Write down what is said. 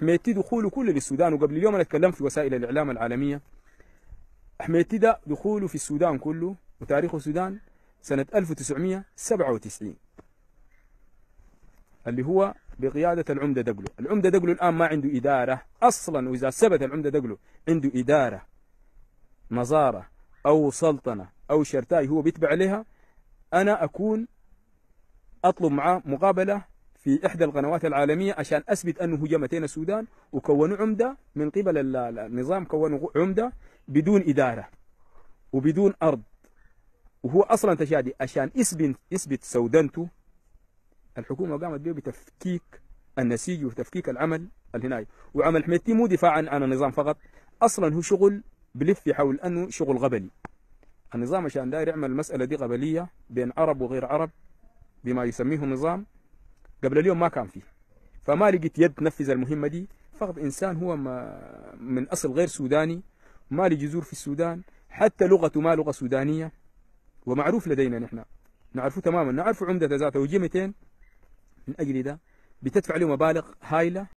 حميتي دخوله كله للسودان وقبل اليوم انا اتكلمت في وسائل الاعلام العالميه حميتي ده دخوله في السودان كله وتاريخه السودان سنه 1997 اللي هو بقيادة العمدة دقلو العمدة دقلو الآن ما عنده إدارة أصلا وإذا ثبت العمدة دقلو عنده إدارة نظارة أو سلطنة أو شرتاي هو بيتبع عليها أنا أكون أطلب معاه مقابلة في إحدى القنوات العالمية عشان أثبت أنه هجمتين السودان وكونوا عمدة من قبل النظام كونوا عمدة بدون إدارة وبدون أرض وهو أصلا تشادي عشان إثبت اثبت سودانته الحكومة قامت به بتفكيك النسيج وتفكيك العمل الهناي وعمل حميدتي مو دفاعا عن النظام فقط أصلا هو شغل بلف حول أنه شغل غبلي النظام عشان داير يعمل المسألة دي غبلية بين عرب وغير عرب بما يسميه النظام قبل اليوم ما كان فيه فما لقيت يد تنفذ المهمة دي فقط إنسان هو ما من أصل غير سوداني ما لي جذور في السودان حتى لغته ما لغة سودانية ومعروف لدينا نحن نعرفه تماما نعرف عمدة ذاته وجيمتين من أجل ده بتدفع له مبالغ هائلة